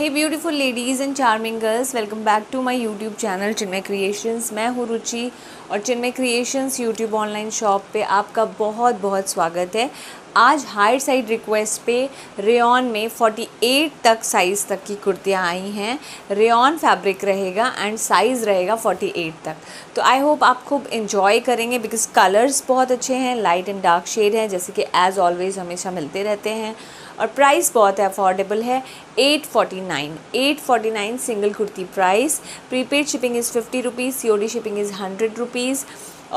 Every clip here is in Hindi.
hey beautiful ladies and charming girls welcome back to my YouTube channel Chinmay creations मैं हूँ रुचि और Chinmay creations YouTube online shop पे आपका बहुत बहुत स्वागत है आज हायर साइड रिक्वेस्ट पे रेन में 48 तक साइज़ तक की कुर्तियाँ आई हैं रेन फैब्रिक रहेगा एंड साइज़ रहेगा 48 तक तो आई होप आप खूब इन्जॉय करेंगे बिकॉज कलर्स बहुत अच्छे हैं लाइट एंड डार्क शेड हैं जैसे कि एज़ ऑलवेज़ हमेशा मिलते रहते हैं और प्राइस बहुत अफोर्डेबल है eight forty nine eight forty nine single kurti price prepaid shipping is fifty rupees सी शिपिंग इज़ हंड्रेड रुपीज़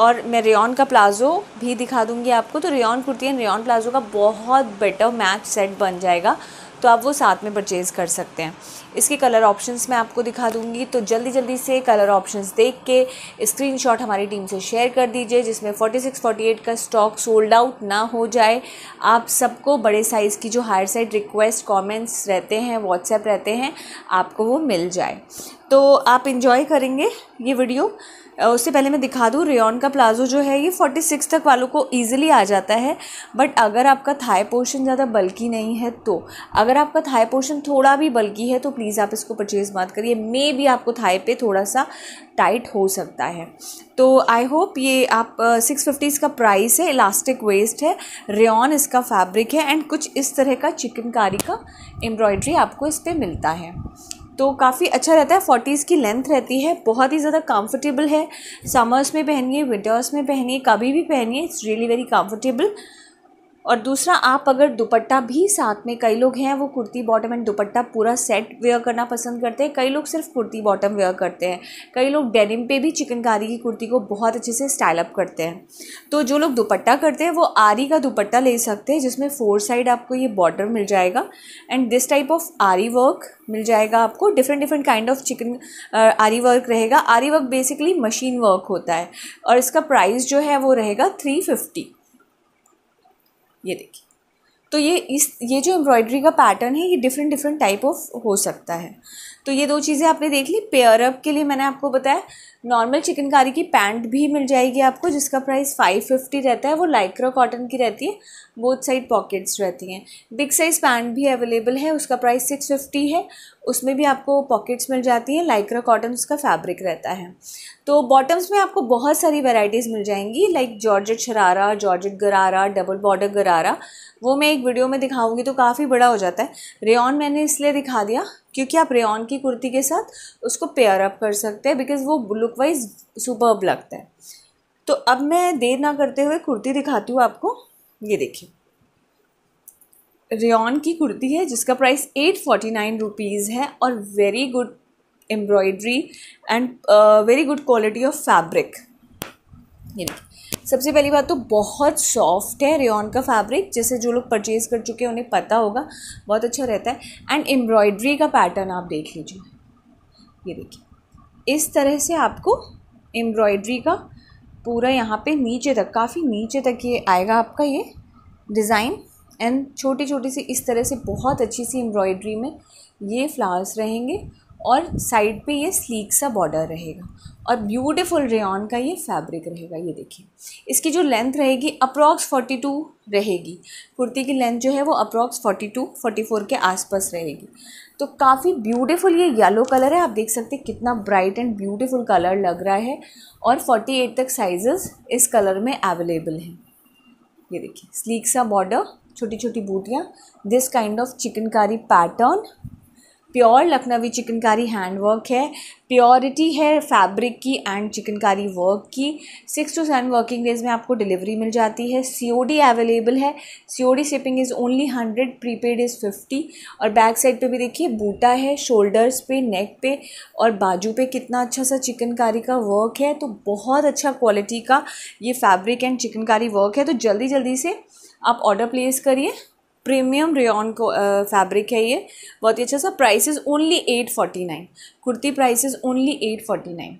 और मैं रेन का प्लाज़ो भी दिखा दूंगी आपको तो rayon kurti and rayon palazzo का बहुत बेटर मैच सेट बन जाएगा तो आप वो साथ में परचेज़ कर सकते हैं इसके कलर ऑप्शंस मैं आपको दिखा दूंगी तो जल्दी जल्दी से कलर ऑप्शंस देख के स्क्रीनशॉट हमारी टीम से शेयर कर दीजिए जिसमें 46, 48 का स्टॉक सोल्ड आउट ना हो जाए आप सबको बड़े साइज़ की जो हायर साइड रिक्वेस्ट कमेंट्स रहते हैं व्हाट्सएप रहते हैं आपको वो मिल जाए तो आप इन्जॉय करेंगे ये वीडियो उससे पहले मैं दिखा दूँ रेन का प्लाजो जो है ये फोर्टी सिक्स तक वालों को ईजिली आ जाता है बट अगर आपका थाई पोर्शन ज़्यादा बल्कि नहीं है तो अगर आपका थाई पोर्शन थोड़ा भी बल्कि है तो प्लीज़ आप इसको परचेज़ मत करिए मे भी आपको थाई पे थोड़ा सा टाइट हो सकता है तो आई होप ये आप सिक्स फिफ्टी इसका प्राइस है इलास्टिक वेस्ट है रेन इसका फैब्रिक है एंड कुछ इस तरह का चिकनकारी का एम्ब्रॉयड्री आपको इस पर मिलता है तो काफ़ी अच्छा रहता है फोर्टीज़ की लेंथ रहती है बहुत ही ज़्यादा कंफर्टेबल है समर्स में पहनिए विंटर्स में पहनिए कभी भी पहनिए इट्स रियली वेरी कंफर्टेबल और दूसरा आप अगर दुपट्टा भी साथ में कई लोग हैं वो कुर्ती बॉटम एंड दुपट्टा पूरा सेट वेयर करना पसंद करते हैं कई लोग सिर्फ कुर्ती बॉटम वेयर करते हैं कई लोग डेनिम पे भी चिकनकारी की कुर्ती को बहुत अच्छे से स्टाइल अप करते हैं तो जो लोग दुपट्टा करते हैं वो आरी का दुपट्टा ले सकते हैं जिसमें फोर साइड आपको ये बॉर्डर मिल जाएगा and this type of aari work मिल जाएगा आपको different different kind of chikan aari work रहेगा aari work basically machine work होता है और इसका प्राइस जो है वो रहेगा थ्री फिफ्टी ये देखिए तो ये इस ये जो एम्ब्रॉयडरी का पैटर्न है ये डिफरेंट डिफरेंट टाइप ऑफ हो सकता है तो ये दो चीज़ें आपने देख ली पेयरअप के लिए मैंने आपको बताया नॉर्मल चिकनकारी की पैंट भी मिल जाएगी आपको जिसका प्राइस फाइव फिफ्टी रहता है वो लाइक्रो कॉटन की रहती है बोथ साइड पॉकेट्स रहती हैं बिग साइज़ पैंट भी अवेलेबल है उसका प्राइस सिक्स फिफ्टी है उसमें भी आपको पॉकेट्स मिल जाती हैं लाइक्रा कॉटन उसका फैब्रिक रहता है तो बॉटम्स में आपको बहुत सारी वेराइटीज़ मिल जाएंगी like georgette sharara georgette gharara double border gharara वो मैं एक वीडियो में दिखाऊंगी तो काफ़ी बड़ा हो जाता है रेन मैंने इसलिए दिखा दिया क्योंकि आप रेन की कुर्ती के साथ उसको पेयर अप कर सकते हैं बिकॉज वो लुक वाइज सुपर्ब लगता है तो अब मैं देर ना करते हुए कुर्ती दिखाती हूँ आपको ये देखिए रेन की कुर्ती है जिसका price eight forty nine rupees है और very good embroidery and very good quality of fabric ये सबसे पहली बात तो बहुत सॉफ्ट है रेन का फैब्रिक जैसे जो लोग परचेज़ कर चुके हैं उन्हें पता होगा बहुत अच्छा रहता है एंड एम्ब्रॉयड्री का पैटर्न आप देख लीजिए ये देखिए इस तरह से आपको एम्ब्रॉयड्री का पूरा यहाँ पे नीचे तक काफ़ी नीचे तक ये आएगा आपका ये डिज़ाइन एंड छोटी छोटी सी इस तरह से बहुत अच्छी सी एम्ब्रॉयड्री में ये फ्लावर्स रहेंगे और साइड पे ये स्लीक सा बॉर्डर रहेगा और ब्यूटीफुल रेन का ये फैब्रिक रहेगा ये देखिए इसकी जो लेंथ रहेगी अप्रॉक्स 42 रहेगी कुर्ती की लेंथ जो है वो अप्रॉक्स 42 44 के आसपास रहेगी तो काफ़ी ब्यूटीफुल ये येलो कलर है आप देख सकते हैं कितना ब्राइट एंड ब्यूटीफुल कलर लग रहा है और फोर्टी तक साइजेस इस कलर में अवेलेबल हैं ये देखिए स्लीक सा बॉर्डर छोटी छोटी बूटियाँ this kind of chikankari pattern pure Lakhnavi chikankari hand work है प्योरिटी है फैब्रिक की एंड चिकनकारी वर्क की six to seven working days में आपको डिलीवरी मिल जाती है सीओडी अवेलेबल है COD shipping is only hundred prepaid is fifty और बैक साइड पे भी देखिए बूटा है शोल्डर्स पे नेक पे और बाजू पे कितना अच्छा सा चिकनकारी का वर्क है तो बहुत अच्छा क्वालिटी का ये फैब्रिक एंड चिकनकारी वर्क है तो जल्दी जल्दी से आप ऑर्डर प्लेस करिए प्रीमियम रेन को फैब्रिक है ये बहुत ही अच्छा सा price is only eight forty nine kurti price is only eight forty nine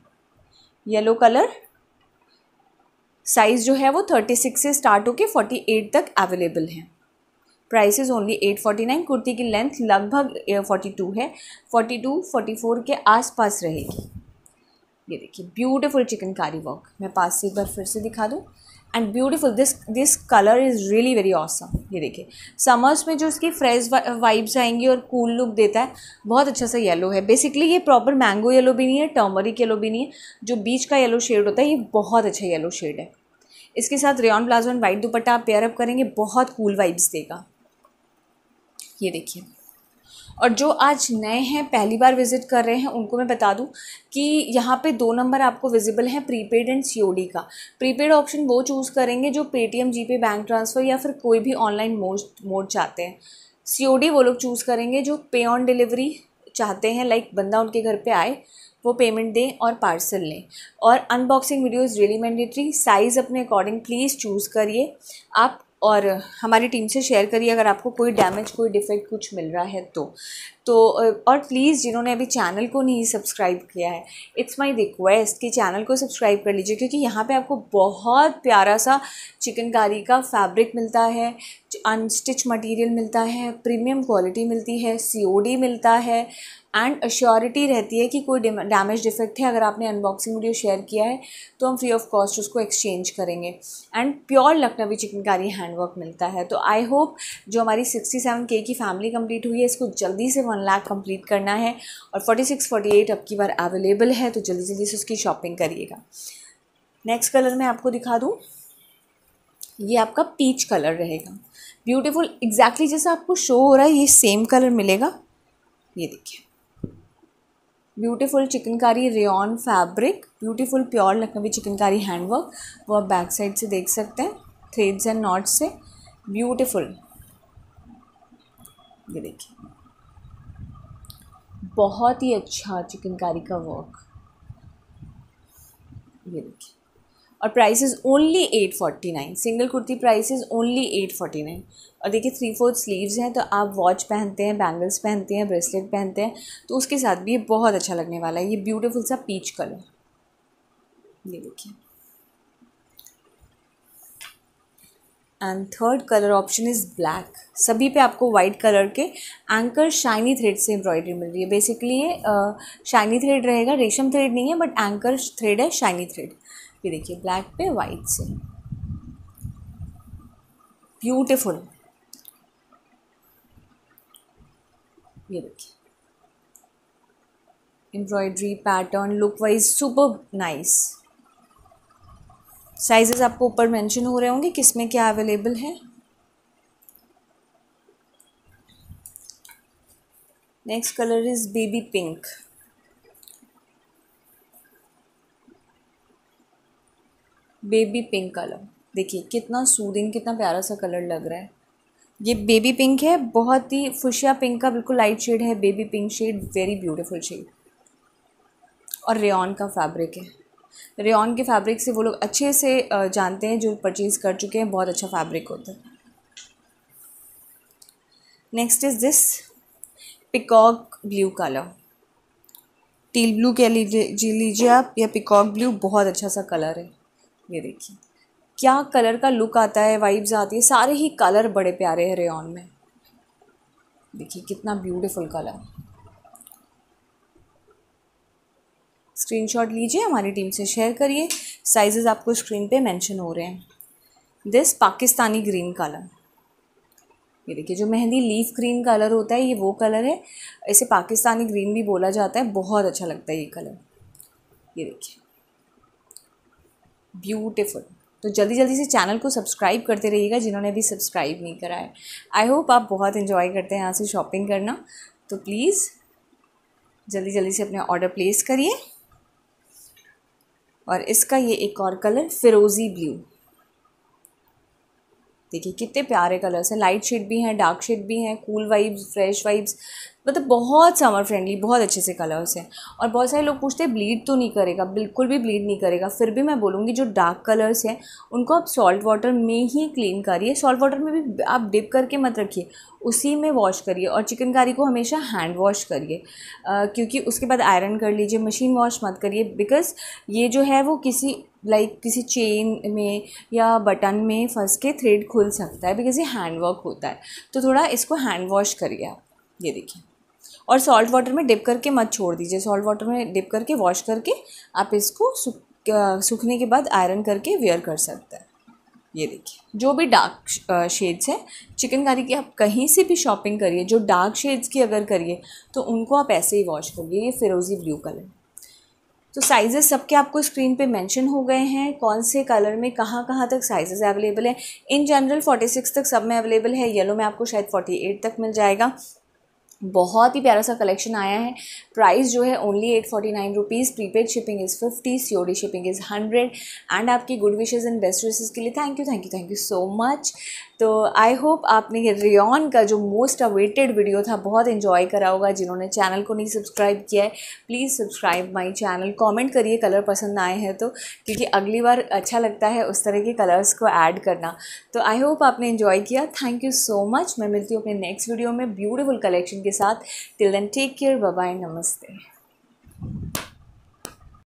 yellow colour size जो है वो थर्टी सिक्स से स्टार्ट होके फोर्टी एट तक अवेलेबल है price is only eight forty nine kurti की लेंथ लगभग फोर्टी टू है फोर्टी टू फोर्टी फोर के आसपास रहेगी ये देखिए ब्यूटीफुल चिकनकारी वॉक मैं पास से एक बार फिर से दिखा दूँ and beautiful this this colour is really very awesome ये देखिए समर्स में जो इसकी फ्रेश वाइब्स आएंगी और कूल लुक देता है बहुत अच्छा सा येलो है बेसिकली ये प्रॉपर मैंगो येलो भी नहीं है टर्मरिक येलो भी नहीं है जो बीच का येलो शेड होता है ये बहुत अच्छा येलो शेड है इसके साथ rayon palazzo and white dupatta आप पेयर अप करेंगे बहुत कूल cool वाइब्स देगा ये देखिए और जो आज नए हैं पहली बार विज़िट कर रहे हैं उनको मैं बता दूं कि यहाँ पे दो नंबर आपको विजिबल है प्रीपेड एंड सीओडी का प्रीपेड ऑप्शन वो चूज़ करेंगे जो पेटीएम पे बैंक ट्रांसफ़र या फिर कोई भी ऑनलाइन मोड मोड चाहते हैं सी वो लोग चूज़ करेंगे जो पे ऑन डिलीवरी चाहते हैं लाइक बंदा उनके घर पर आए वो पेमेंट दें और पार्सल लें और unboxing video is really mandatory size अपने अकॉर्डिंग प्लीज़ चूज़ करिए आप और हमारी टीम से शेयर करिए अगर आपको कोई डैमेज कोई डिफेक्ट कुछ मिल रहा है तो तो और प्लीज़ जिन्होंने अभी चैनल को नहीं सब्सक्राइब किया है इट्स माय रिक्वेस्ट कि चैनल को सब्सक्राइब कर लीजिए क्योंकि यहाँ पे आपको बहुत प्यारा सा चिकनकारी का फैब्रिक मिलता है अनस्टिच मटेरियल मिलता है प्रीमियम क्वालिटी मिलती है सी मिलता है एंड अश्योरिटी रहती है कि कोई डैमेज डिफेक्ट है अगर आपने अनबॉक्सिंग वीडियो शेयर किया है तो हम फ्री ऑफ कॉस्ट उसको एक्सचेंज करेंगे and pure Lakhnavi chikankari handwork मिलता है तो आई होप जो हमारी सिक्सटी सेवन के की फैमिली कंप्लीट हुई है इसको जल्दी से वन लाख कंप्लीट करना है और फोर्टी सिक्स फोर्टी एट अब की बार अवेलेबल है तो जल्दी जल्दी से उसकी शॉपिंग करिएगा नेक्स्ट कलर मैं आपको दिखा दूँ ये आपका पीच कलर रहेगा ब्यूटिफुल एग्जैक्टली जैसा आपको शो हो रहा है ये सेम कलर मिलेगा ये देखिए beautiful chikankari rayon fabric beautiful pure Lakhnavi chikankari handwork वो आप बैक साइड से देख सकते हैं थ्रेड्स एंड नॉट से ब्यूटीफुल ये देखिए बहुत ही अच्छा चिकनकारी का वर्क ये देखिए और price is only eight forty nine single kurti price is only eight forty nine और देखिए थ्री फोर्थ स्लीव्स हैं तो आप वॉच पहनते हैं बैंगल्स पहनते हैं ब्रेसलेट पहनते हैं तो उसके साथ भी ये बहुत अच्छा लगने वाला है ये ब्यूटीफुल सा पीच कलर ये देखिए and third colour option is black सभी पे आपको वाइट कलर के एंकर शाइनी थ्रेड से एम्ब्रॉयडरी मिल रही है बेसिकली ये शाइनी थ्रेड रहेगा रेशम थ्रेड नहीं है बट एंकर थ्रेड है शाइनी थ्रेड ये देखिए ब्लैक पे वाइट से ब्यूटिफुल ये देखिए embroidery pattern look wise super nice sizes आपको ऊपर मेंशन हो रहे होंगे किस में क्या अवेलेबल है next colour is baby pink baby pink colour देखिए कितना सूदिंग कितना प्यारा सा कलर लग रहा है ये बेबी पिंक है बहुत ही फुशिया पिंक का बिल्कुल लाइट शेड है baby pink shade very beautiful shade और रेन का फैब्रिक है रेन के फैब्रिक से वो लोग अच्छे से जानते हैं जो परचेज़ कर चुके हैं बहुत अच्छा फैब्रिक होता है next is this peacock blue colour teal blue कह लीजिए लीजिए आप यह पिकॉक ब्लू बहुत अच्छा सा कलर है ये देखिए क्या कलर का लुक आता है वाइब्स आती है सारे ही कलर बड़े प्यारे हैं रेन में देखिए कितना ब्यूटीफुल कलर स्क्रीनशॉट लीजिए हमारी टीम से शेयर करिए साइजेस आपको स्क्रीन पे मेंशन हो रहे हैं दिस पाकिस्तानी ग्रीन कलर ये देखिए जो मेहंदी लीफ ग्रीन कलर होता है ये वो कलर है इसे पाकिस्तानी ग्रीन भी बोला जाता है बहुत अच्छा लगता है ये कलर ये देखिए ब्यूटिफुल तो जल्दी जल्दी से चैनल को सब्सक्राइब करते रहिएगा जिन्होंने अभी सब्सक्राइब नहीं करा है आई होप आप बहुत इन्जॉय करते हैं यहाँ से शॉपिंग करना तो प्लीज़ जल्दी जल्दी से अपने ऑर्डर प्लेस करिए और इसका ये एक और कलर फिरोज़ी ब्लू देखिए कितने प्यारे कलर्स हैं लाइट शेड भी हैं डार्क शेड भी हैं कूल वाइब्स फ्रेश वाइब्स मतलब बहुत समर फ्रेंडली बहुत अच्छे से कलर्स हैं और बहुत सारे लोग पूछते हैं ब्लीड तो नहीं करेगा बिल्कुल भी ब्लीड नहीं करेगा फिर भी मैं बोलूँगी जो डार्क कलर्स हैं उनको आप सॉल्ट वाटर में ही क्लीन करिए सॉल्ट वाटर में भी आप डिप करके मत रखिए उसी में वॉश करिए और चिकनकारी को हमेशा हैंड वॉश करिए क्योंकि उसके बाद आयरन कर लीजिए मशीन वॉश मत करिए बिकॉज़ ये जो है वो किसी लाइक like, किसी चेन में या बटन में फंस के थ्रेड खुल सकता है बिकॉज़ ये हैंड वर्क होता है तो थोड़ा इसको हैंड वॉश करिए आप ये देखिए और सॉल्ट वाटर में डिप करके मत छोड़ दीजिए सॉल्ट वाटर में डिप करके वॉश करके आप इसको सूखने के बाद आयरन करके वेयर कर सकते हैं ये देखिए जो भी डार्क शेड्स हैं चिकनकारी की आप कहीं से भी शॉपिंग करिए जो डार्क शेड्स की अगर करिए तो उनको आप ऐसे ही वॉश करिए ये फिरोज़ी ब्लू कलर तो साइज़ेस सबके आपको स्क्रीन पे मेंशन हो गए हैं कौन से कलर में कहाँ कहाँ तक साइजेस अवेलेबल हैं इन जनरल 46 तक सब में अवेलेबल है येलो में आपको शायद 48 तक मिल जाएगा बहुत ही प्यारा सा कलेक्शन आया है प्राइस जो है only eight forty nine rupees prepaid shipping is fifty C O D shipping is hundred and आपकी good wishes and best wishes के लिए thank you thank you thank you so much तो आई होप आपने ये रेन का जो मोस्ट अवेटेड वीडियो था बहुत इन्जॉय करा होगा जिन्होंने चैनल को नहीं सब्सक्राइब किया है please subscribe my channel comment करिए कलर पसंद आए हैं तो क्योंकि अगली बार अच्छा लगता है उस तरह के कलर्स को ऐड करना तो आई होप आपने इन्जॉय किया थैंक यू सो मच मैं मिलती हूँ अपने नेक्स्ट वीडियो में ब्यूटिफुल कलेक्शन के साथ till then take care bye नमस्ते